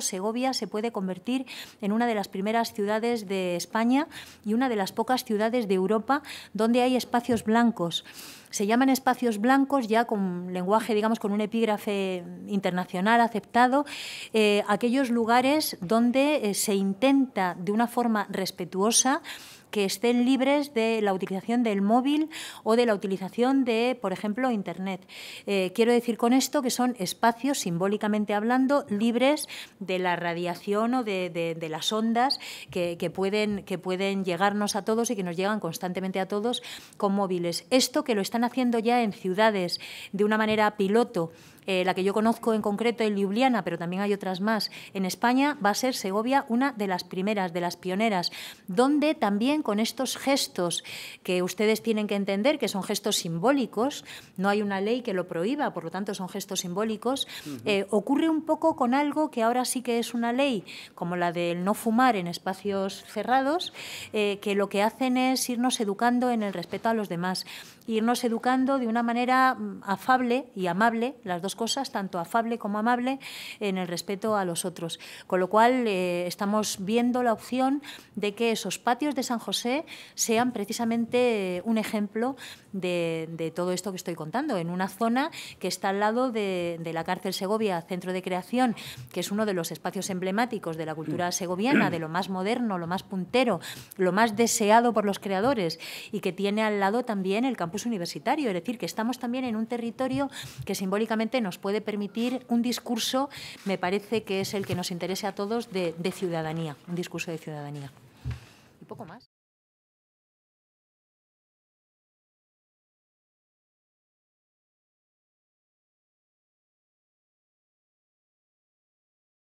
Segovia se puede convertir en una de las primeras ciudades de España y una de las pocas ciudades de Europa donde hay espacios blancos. Se llaman espacios blancos ya con lenguaje, digamos, con un epígrafe internacional aceptado, eh, aquellos lugares donde eh, se intenta de una forma respetuosa que estén libres de la utilización del móvil o de la utilización de, por ejemplo, Internet. Eh, quiero decir con esto que son espacios, simbólicamente hablando, libres de la radiación o de, las ondas que pueden llegarnos a todos y que nos llegan constantemente a todos con móviles. Esto que lo están haciendo ya en ciudades de una manera piloto eh, la que yo conozco en concreto en Ljubljana, pero también hay otras más en España, va a ser Segovia una de las primeras, de las pioneras, donde también con estos gestos que ustedes tienen que entender, que son gestos simbólicos, no hay una ley que lo prohíba, por lo tanto son gestos simbólicos, eh, ocurre un poco con algo que ahora sí que es una ley, como la del no fumar en espacios cerrados, eh, que lo que hacen es irnos educando en el respeto a los demás, irnos educando de una manera mm, afable y amable, las dos cosas, tanto afable como amable, en el respeto a los otros. Con lo cual, eh, estamos viendo la opción de que esos patios de San José sean precisamente eh, un ejemplo de, todo esto que estoy contando, en una zona que está al lado de, de la cárcel Segovia, centro de creación, que es uno de los espacios emblemáticos de la cultura mm. segoviana, de lo más moderno, lo más puntero, lo más deseado por los creadores y que tiene al lado también el campus universitario, es decir, que estamos también en un territorio que simbólicamente nos puede permitir un discurso, me parece que es el que nos interese a todos, de, ciudadanía, un discurso de ciudadanía. Y poco más.